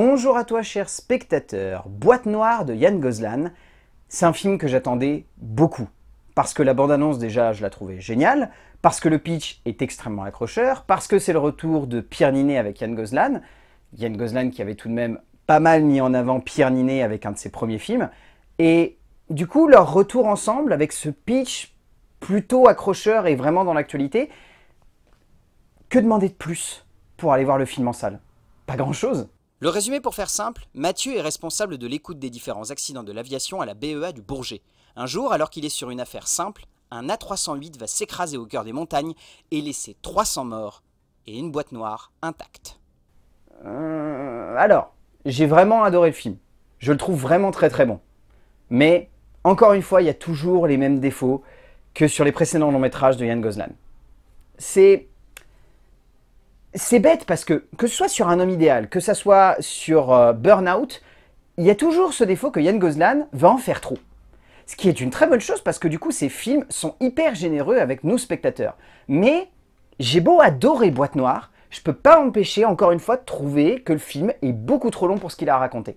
Bonjour à toi cher spectateur, Boîte Noire de Yann Gozlan. C'est un film que j'attendais beaucoup. Parce que la bande-annonce déjà je la trouvais géniale, parce que le pitch est extrêmement accrocheur, parce que c'est le retour de Pierre Ninet avec Yann Gozlan. Yann Gozlan qui avait tout de même pas mal mis en avant Pierre Ninet avec un de ses premiers films. Et du coup leur retour ensemble avec ce pitch plutôt accrocheur et vraiment dans l'actualité, que demander de plus pour aller voir le film en salle Pas grand-chose le résumé pour faire simple, Mathieu est responsable de l'écoute des différents accidents de l'aviation à la BEA du Bourget. Un jour, alors qu'il est sur une affaire simple, un A308 va s'écraser au cœur des montagnes et laisser 300 morts et une boîte noire intacte. Euh, alors, j'ai vraiment adoré le film. Je le trouve vraiment très très bon. Mais, encore une fois, il y a toujours les mêmes défauts que sur les précédents longs métrages de Yann Gozlan. C'est c'est bête parce que que ce soit sur un homme idéal, que ce soit sur euh, Burnout, il y a toujours ce défaut que Yann Gozlan va en faire trop. Ce qui est une très bonne chose parce que du coup, ces films sont hyper généreux avec nos spectateurs. Mais j'ai beau adorer Boîte Noire, je peux pas empêcher encore une fois de trouver que le film est beaucoup trop long pour ce qu'il a raconter.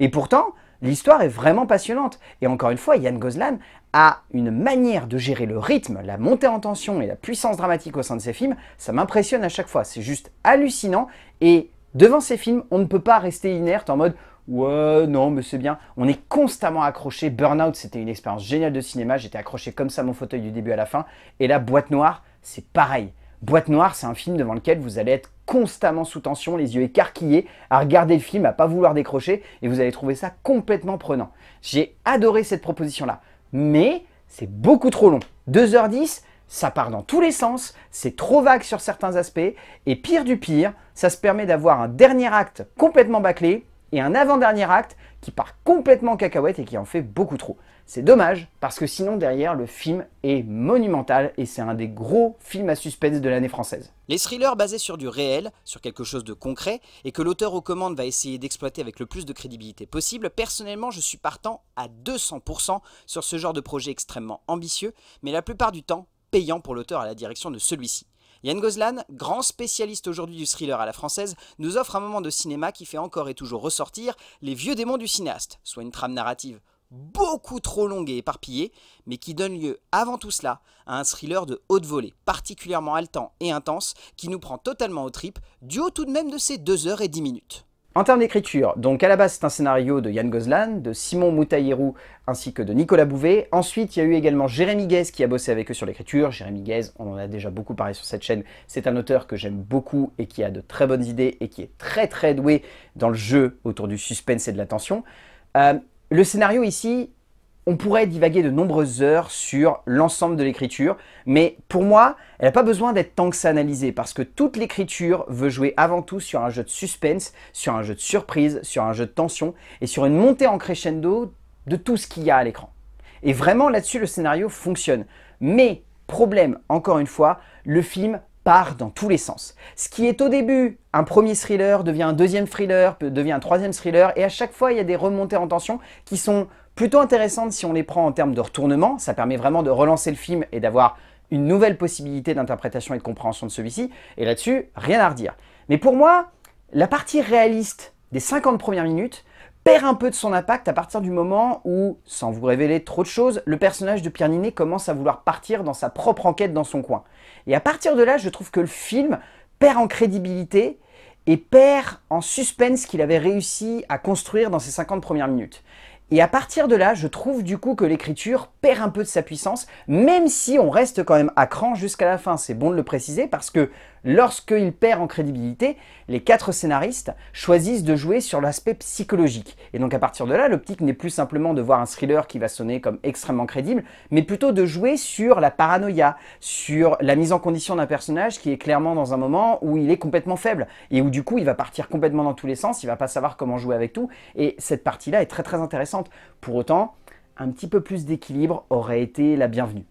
Et pourtant, L'histoire est vraiment passionnante. Et encore une fois, Yann Goslan a une manière de gérer le rythme, la montée en tension et la puissance dramatique au sein de ses films. Ça m'impressionne à chaque fois. C'est juste hallucinant. Et devant ces films, on ne peut pas rester inerte en mode Ouais, non, mais c'est bien. On est constamment accroché. Burnout, c'était une expérience géniale de cinéma. J'étais accroché comme ça mon fauteuil du début à la fin. Et la boîte noire, c'est pareil. Boîte noire, c'est un film devant lequel vous allez être constamment sous tension, les yeux écarquillés, à regarder le film, à pas vouloir décrocher, et vous allez trouver ça complètement prenant. J'ai adoré cette proposition-là, mais c'est beaucoup trop long. 2h10, ça part dans tous les sens, c'est trop vague sur certains aspects, et pire du pire, ça se permet d'avoir un dernier acte complètement bâclé et un avant-dernier acte qui part complètement cacahuète et qui en fait beaucoup trop. C'est dommage, parce que sinon derrière, le film est monumental et c'est un des gros films à suspense de l'année française. Les thrillers basés sur du réel, sur quelque chose de concret, et que l'auteur aux commandes va essayer d'exploiter avec le plus de crédibilité possible, personnellement je suis partant à 200% sur ce genre de projet extrêmement ambitieux, mais la plupart du temps payant pour l'auteur à la direction de celui-ci. Yann Gozlan, grand spécialiste aujourd'hui du thriller à la française, nous offre un moment de cinéma qui fait encore et toujours ressortir les vieux démons du cinéaste, soit une trame narrative beaucoup trop longue et éparpillée, mais qui donne lieu avant tout cela à un thriller de haute volée, particulièrement haletant et intense, qui nous prend totalement aux tripes, du haut tout de même de ses 2 et 10 minutes. En termes d'écriture, donc à la base c'est un scénario de Yann Gozlan, de Simon Moutaïrou ainsi que de Nicolas Bouvet. Ensuite il y a eu également Jérémy Guez qui a bossé avec eux sur l'écriture. Jérémy Guez, on en a déjà beaucoup parlé sur cette chaîne, c'est un auteur que j'aime beaucoup et qui a de très bonnes idées et qui est très très doué dans le jeu autour du suspense et de la tension. Euh, le scénario ici, on pourrait divaguer de nombreuses heures sur l'ensemble de l'écriture, mais pour moi, elle n'a pas besoin d'être tant que ça analysée, parce que toute l'écriture veut jouer avant tout sur un jeu de suspense, sur un jeu de surprise, sur un jeu de tension, et sur une montée en crescendo de tout ce qu'il y a à l'écran. Et vraiment là-dessus, le scénario fonctionne. Mais, problème, encore une fois, le film part dans tous les sens. Ce qui est au début un premier thriller devient un deuxième thriller, devient un troisième thriller, et à chaque fois il y a des remontées en tension qui sont plutôt intéressantes si on les prend en termes de retournement, ça permet vraiment de relancer le film et d'avoir une nouvelle possibilité d'interprétation et de compréhension de celui-ci, et là-dessus, rien à redire. Mais pour moi, la partie réaliste des 50 premières minutes, perd un peu de son impact à partir du moment où, sans vous révéler trop de choses, le personnage de Pierre Ninet commence à vouloir partir dans sa propre enquête dans son coin. Et à partir de là, je trouve que le film perd en crédibilité et perd en suspense qu'il avait réussi à construire dans ses 50 premières minutes. Et à partir de là, je trouve du coup que l'écriture perd un peu de sa puissance, même si on reste quand même à cran jusqu'à la fin. C'est bon de le préciser parce que Lorsqu'il perd en crédibilité, les quatre scénaristes choisissent de jouer sur l'aspect psychologique. Et donc à partir de là, l'optique n'est plus simplement de voir un thriller qui va sonner comme extrêmement crédible, mais plutôt de jouer sur la paranoïa, sur la mise en condition d'un personnage qui est clairement dans un moment où il est complètement faible, et où du coup il va partir complètement dans tous les sens, il va pas savoir comment jouer avec tout, et cette partie-là est très très intéressante. Pour autant, un petit peu plus d'équilibre aurait été la bienvenue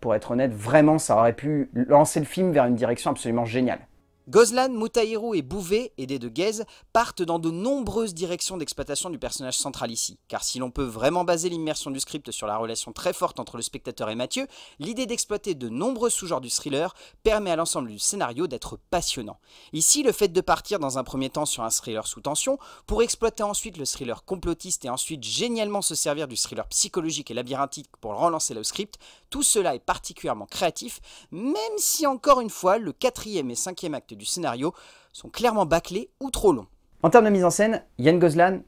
pour être honnête, vraiment, ça aurait pu lancer le film vers une direction absolument géniale. Gozlan, Mutahiru et Bouvet, aidés de Gaze, partent dans de nombreuses directions d'exploitation du personnage central ici, car si l'on peut vraiment baser l'immersion du script sur la relation très forte entre le spectateur et Mathieu, l'idée d'exploiter de nombreux sous-genres du thriller permet à l'ensemble du scénario d'être passionnant. Ici, le fait de partir dans un premier temps sur un thriller sous tension, pour exploiter ensuite le thriller complotiste et ensuite génialement se servir du thriller psychologique et labyrinthique pour relancer le script, tout cela est particulièrement créatif, même si encore une fois, le quatrième et cinquième acte du scénario sont clairement bâclés ou trop longs. En termes de mise en scène, Yann Goslan,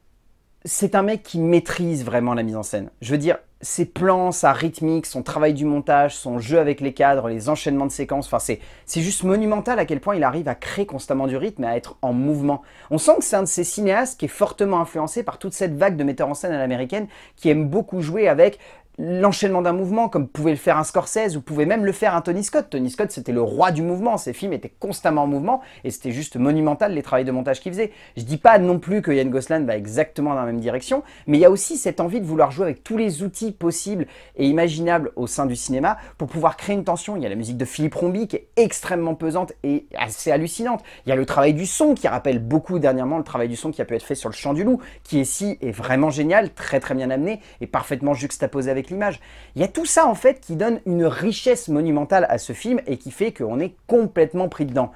c'est un mec qui maîtrise vraiment la mise en scène. Je veux dire, ses plans, sa rythmique, son travail du montage, son jeu avec les cadres, les enchaînements de séquences, enfin c'est juste monumental à quel point il arrive à créer constamment du rythme et à être en mouvement. On sent que c'est un de ces cinéastes qui est fortement influencé par toute cette vague de metteurs en scène à l'américaine qui aiment beaucoup jouer avec l'enchaînement d'un mouvement, comme pouvait le faire un Scorsese ou pouvait même le faire un Tony Scott. Tony Scott, c'était le roi du mouvement. Ses films étaient constamment en mouvement et c'était juste monumental les travaux de montage qu'il faisait. Je dis pas non plus que Yann Gosland va exactement dans la même direction, mais il y a aussi cette envie de vouloir jouer avec tous les outils possibles et imaginables au sein du cinéma pour pouvoir créer une tension. Il y a la musique de Philippe Rombi qui est extrêmement pesante et assez hallucinante. Il y a le travail du son qui rappelle beaucoup dernièrement le travail du son qui a pu être fait sur le Chant du Loup, qui ici est vraiment génial, très très bien amené et parfaitement juxtaposé avec l'image. Il y a tout ça en fait qui donne une richesse monumentale à ce film et qui fait qu'on est complètement pris dedans.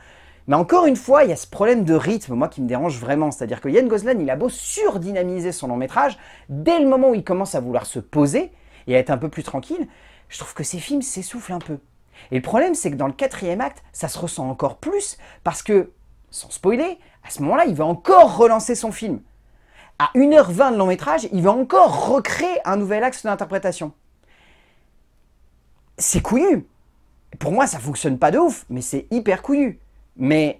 Mais encore une fois, il y a ce problème de rythme, moi, qui me dérange vraiment. C'est-à-dire que Yann Goslan, il a beau surdynamiser son long métrage, dès le moment où il commence à vouloir se poser et à être un peu plus tranquille, je trouve que ses films s'essoufflent un peu. Et le problème, c'est que dans le quatrième acte, ça se ressent encore plus, parce que, sans spoiler, à ce moment-là, il va encore relancer son film à 1h20 de long métrage, il va encore recréer un nouvel axe d'interprétation. C'est couillu. Pour moi, ça fonctionne pas de ouf, mais c'est hyper couillu. Mais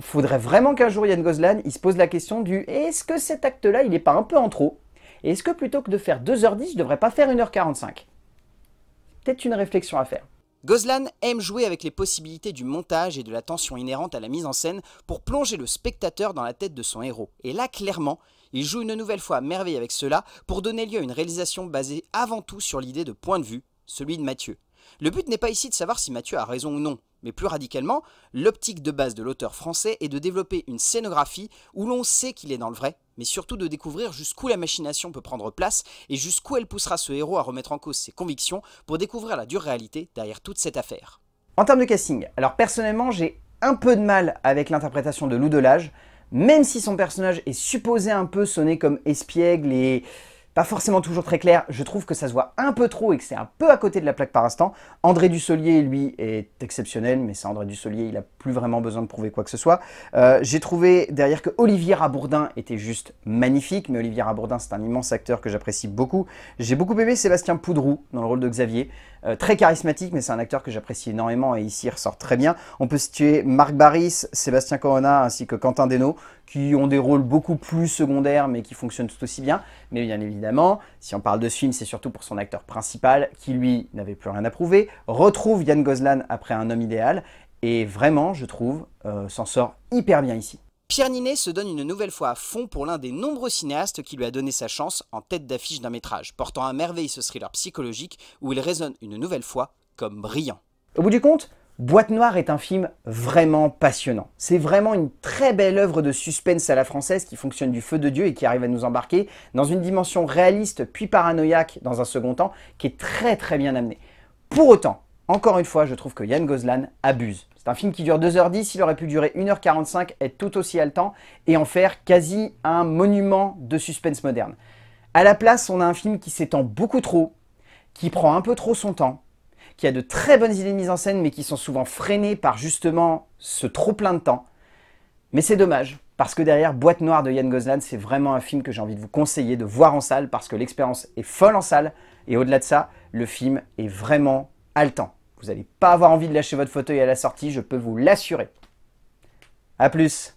faudrait vraiment qu'un jour Yann Gozlan, il se pose la question du est-ce que cet acte-là, il n'est pas un peu en trop est-ce que plutôt que de faire 2h10, je devrais pas faire 1h45 Peut-être une réflexion à faire. Gozlan aime jouer avec les possibilités du montage et de la tension inhérente à la mise en scène pour plonger le spectateur dans la tête de son héros. Et là, clairement, il joue une nouvelle fois à merveille avec cela pour donner lieu à une réalisation basée avant tout sur l'idée de point de vue, celui de Mathieu. Le but n'est pas ici de savoir si Mathieu a raison ou non, mais plus radicalement, l'optique de base de l'auteur français est de développer une scénographie où l'on sait qu'il est dans le vrai, mais surtout de découvrir jusqu'où la machination peut prendre place et jusqu'où elle poussera ce héros à remettre en cause ses convictions pour découvrir la dure réalité derrière toute cette affaire. En termes de casting, alors personnellement j'ai un peu de mal avec l'interprétation de Lou Delage, même si son personnage est supposé un peu sonner comme espiègle et pas forcément toujours très clair. Je trouve que ça se voit un peu trop et que c'est un peu à côté de la plaque par instant. André Dussolier, lui, est exceptionnel, mais c'est André Dussolier, il a plus vraiment besoin de prouver quoi que ce soit. Euh, j'ai trouvé derrière que Olivier Rabourdin était juste magnifique, mais Olivier Rabourdin, c'est un immense acteur que j'apprécie beaucoup. J'ai beaucoup aimé Sébastien Poudrou dans le rôle de Xavier. Euh, très charismatique, mais c'est un acteur que j'apprécie énormément et ici il ressort très bien. On peut situer Marc Baris, Sébastien Corona ainsi que Quentin Desnaux qui ont des rôles beaucoup plus secondaires mais qui fonctionnent tout aussi bien. Mais bien évidemment, si on parle de ce film, c'est surtout pour son acteur principal qui lui n'avait plus rien à prouver, retrouve Yann Goslan après Un homme idéal et vraiment, je trouve, euh, s'en sort hyper bien ici. Pierre Ninet se donne une nouvelle fois à fond pour l'un des nombreux cinéastes qui lui a donné sa chance en tête d'affiche d'un métrage, portant à merveille ce thriller psychologique où il résonne une nouvelle fois comme brillant. Au bout du compte, Boîte Noire est un film vraiment passionnant. C'est vraiment une très belle œuvre de suspense à la française qui fonctionne du feu de Dieu et qui arrive à nous embarquer dans une dimension réaliste puis paranoïaque dans un second temps qui est très très bien amenée. Pour autant, encore une fois, je trouve que Yann Gozlan abuse. C'est un film qui dure 2h10, il aurait pu durer 1h45, être tout aussi haletant et en faire quasi un monument de suspense moderne. À la place, on a un film qui s'étend beaucoup trop, qui prend un peu trop son temps, qui a de très bonnes idées de mise en scène, mais qui sont souvent freinées par justement ce trop plein de temps. Mais c'est dommage, parce que derrière Boîte Noire de Yann Gozlan, c'est vraiment un film que j'ai envie de vous conseiller de voir en salle, parce que l'expérience est folle en salle, et au-delà de ça, le film est vraiment haletant. Vous n'allez pas avoir envie de lâcher votre fauteuil à la sortie, je peux vous l'assurer. A plus